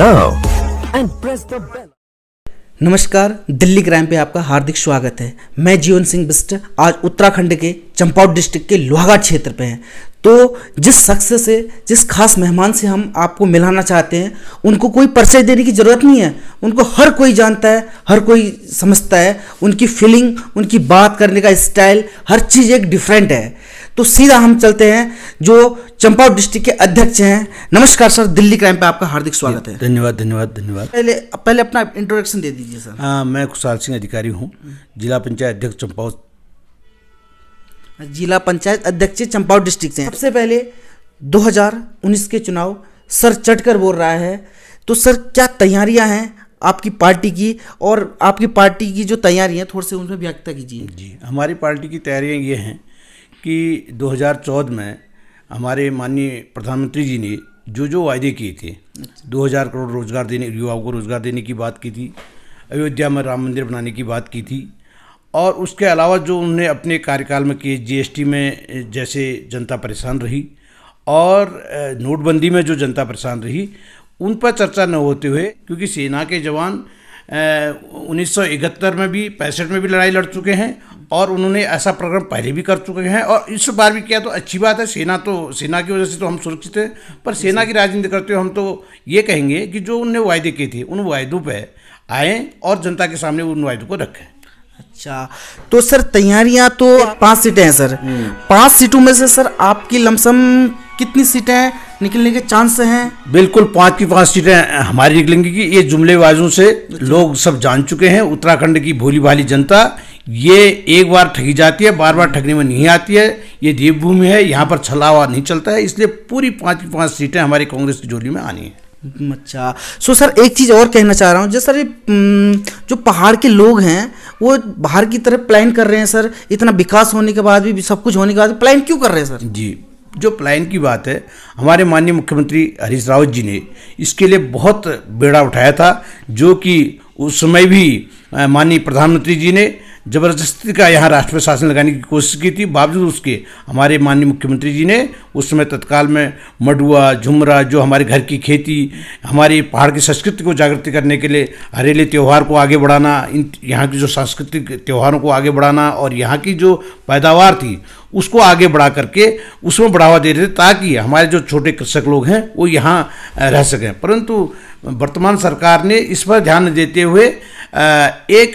now and press the bell. नमस्कार Delhi crime पे आपका हार्दिक स्वागत है मैं जीवन सिंह बिस्ट आज उत्तराखंड के चंपावत डिस्ट्रिक्ट के लोहागा क्षेत्र पे हैं तो जिस शख्स से जिस खास मेहमान से हम आपको मिलाना चाहते हैं उनको कोई परिचय देने की ज़रूरत नहीं है उनको हर कोई जानता है हर कोई समझता है उनकी फीलिंग उनकी बात करने का स्टाइल हर चीज़ एक डिफरेंट है तो सीधा हम चलते हैं जो चंपावत डिस्ट्रिक्ट के अध्यक्ष हैं नमस्कार सर दिल्ली क्राइम पे आपका हार्दिक स्वागत है धन्यवाद धन्यवाद धन्यवाद पहले पहले अपना इंट्रोडक्शन दे दीजिए सर आ, हाँ, मैं कुशाल सिंह अधिकारी हूँ जिला पंचायत अध्यक्ष चंपावत जिला पंचायत अध्यक्ष चंपावत डिस्ट्रिक्ट से सबसे पहले 2019 के चुनाव सर चटकर बोल रहा है तो सर क्या तैयारियां हैं आपकी पार्टी की और आपकी पार्टी की जो है थोड़ी सी उनमें व्यक्त कीजिए जी हमारी पार्टी की तैयारियां ये हैं कि 2014 में हमारे माननीय प्रधानमंत्री जी ने जो जो वायदे किए थे अच्छा। दो 2000 करोड़ रोजगार देने युवाओं को रोजगार देने की बात की थी अयोध्या में राम मंदिर बनाने की बात की थी और उसके अलावा जो उन्होंने अपने कार्यकाल में किए जीएसटी में जैसे जनता परेशान रही और नोटबंदी में जो जनता परेशान रही उन पर चर्चा न होते हुए क्योंकि सेना के जवान उन्नीस में भी पैंसठ में भी लड़ाई लड़ चुके हैं और उन्होंने ऐसा प्रोग्राम पहले भी कर चुके हैं और इस बार भी किया तो अच्छी बात है सेना तो सेना की वजह से तो हम सुरक्षित हैं पर सेना की राजनीति करते हुए हम तो ये कहेंगे कि जो उनने वायदे किए थे उन वायदों पर आएँ और जनता के सामने उन वायदों को रखें अच्छा तो सर तैयारियां तो पांच सीटें हैं सर हम्म। पांच सीटों में से सर आपकी लमसम कितनी सीटें निकलने के चांस हैं बिल्कुल पांच की पांच सीटें हमारी निकलेंगी कि ये जुमलेबाजों से अच्छा। लोग सब जान चुके हैं उत्तराखंड की भोली भाली जनता ये एक बार ठगी जाती है बार बार ठगने में नहीं आती है ये देवभूमि है यहाँ पर छलावा नहीं चलता है इसलिए पूरी पाँच की पाँच सीटें हमारी कांग्रेस की जोली में आनी है अच्छा सो सर एक चीज़ और कहना चाह रहा हूँ जैसे सर हम्म, जो पहाड़ के लोग हैं वो बाहर की तरफ प्लान कर रहे हैं सर इतना विकास होने के बाद भी सब कुछ होने के बाद प्लान क्यों कर रहे हैं सर जी जो प्लान की बात है हमारे माननीय मुख्यमंत्री हरीश रावत जी ने इसके लिए बहुत बेड़ा उठाया था जो कि उस समय भी माननीय प्रधानमंत्री जी ने जबरदस्ती का यहाँ राष्ट्र में शासन लगाने की कोशिश की थी बावजूद उसके हमारे माननीय मुख्यमंत्री जी ने उस समय तत्काल में मडुआ झुमरा जो हमारे घर की खेती हमारी पहाड़ की संस्कृति को जागृत करने के लिए हरेली त्यौहार को आगे बढ़ाना इन यहाँ की जो सांस्कृतिक त्यौहारों को आगे बढ़ाना और यहाँ की जो पैदावार थी उसको आगे बढ़ा करके उसमें बढ़ावा दे रहे थे ताकि हमारे जो छोटे कृषक लोग हैं वो यहाँ रह सकें परंतु वर्तमान सरकार ने इस पर ध्यान देते हुए एक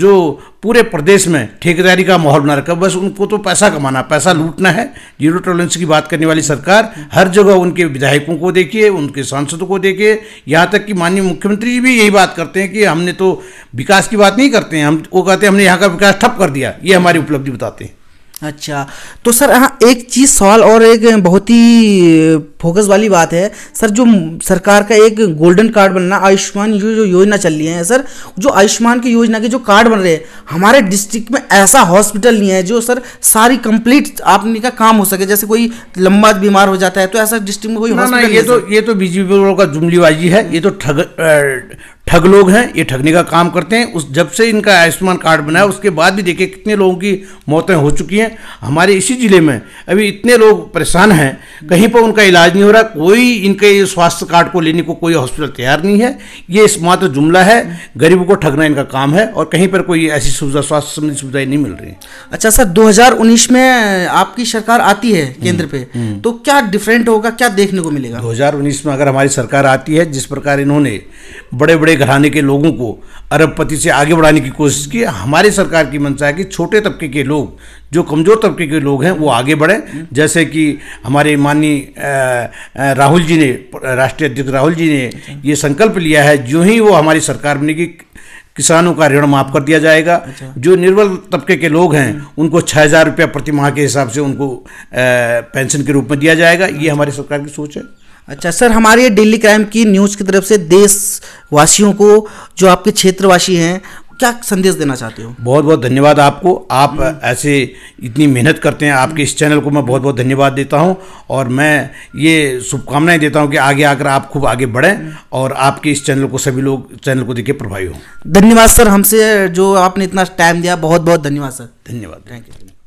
जो पूरे प्रदेश में ठेकेदारी का माहौल बना रखा बस उनको तो पैसा कमाना पैसा लूटना है जीरो टॉलरेंस की बात करने वाली सरकार हर जगह उनके विधायकों को देखिए उनके सांसदों को देखिए यहाँ तक कि माननीय मुख्यमंत्री भी यही बात करते हैं कि हमने तो विकास की बात नहीं करते हैं हम वो कहते हैं हमने यहाँ का विकास ठप कर दिया ये हमारी उपलब्धि बताते हैं अच्छा तो सर हाँ एक चीज़ सवाल और एक बहुत ही फोकस वाली बात है सर जो सरकार का एक गोल्डन कार्ड बनना आयुष्मान जो जो योजना चल रही है सर जो आयुष्मान की योजना के जो कार्ड बन रहे हैं हमारे डिस्ट्रिक्ट में ऐसा हॉस्पिटल नहीं है जो सर सारी कंप्लीट आपने का काम हो सके जैसे कोई लंबा बीमार हो जाता है तो ऐसा डिस्ट्रिक्ट में कोई ना, ना, तो, ये तो ये तो बीजेपी का जुमलीबाजी है ये तो ठग ठग लोग हैं ये ठगने का काम करते हैं उस जब से इनका आयुष्मान कार्ड बनाया उसके बाद भी देखिए कितने लोगों की मौतें हो चुकी हैं हमारे इसी ज़िले में अभी इतने लोग परेशान हैं कहीं पर उनका इलाज नहीं हो रहा कोई इनके स्वास्थ्य कार्ड को लेने को कोई हॉस्पिटल तैयार नहीं है ये इस मात्र जुमला है गरीबों को ठगना इनका काम है और कहीं पर कोई ऐसी सुविधा स्वास्थ्य संबंधी सुविधाएं नहीं मिल रही अच्छा सर दो में आपकी सरकार आती है केंद्र हम्म, पे हम्म। तो क्या डिफरेंट होगा क्या देखने को मिलेगा दो में अगर हमारी सरकार आती है जिस प्रकार इन्होंने बड़े बड़े घराने के लोगों को अरबपति से आगे बढ़ाने की कोशिश की हमारी सरकार की मंशा है कि छोटे तबके के लोग जो कमज़ोर तबके के लोग हैं वो आगे बढ़ें जैसे कि हमारे माननीय राहुल जी ने राष्ट्रीय अध्यक्ष राहुल जी ने ये संकल्प लिया है जो ही वो हमारी सरकार बनेगी किसानों का ऋण माफ कर दिया जाएगा अच्छा। जो निर्बल तबके के लोग हैं उनको छः हज़ार रुपया प्रति माह के हिसाब से उनको पेंशन के रूप में दिया जाएगा ये अच्छा। हमारी सरकार की सोच है अच्छा सर हमारे डेली क्राइम की न्यूज़ की तरफ से देशवासियों को जो आपके क्षेत्रवासी हैं क्या संदेश देना चाहते हो बहुत बहुत धन्यवाद आपको आप हम्म। ऐसे इतनी मेहनत करते हैं आपके इस चैनल को मैं बहुत बहुत धन्यवाद देता हूं और मैं ये शुभकामनाएं देता हूं कि आगे आकर आप खूब आगे बढ़ें हम्म। और आपके इस चैनल को सभी लोग चैनल को देख के प्रभावी हों धन्यवाद सर हमसे जो आपने इतना टाइम दिया बहुत बहुत धन्यवाद सर धन्यवाद थैंक यू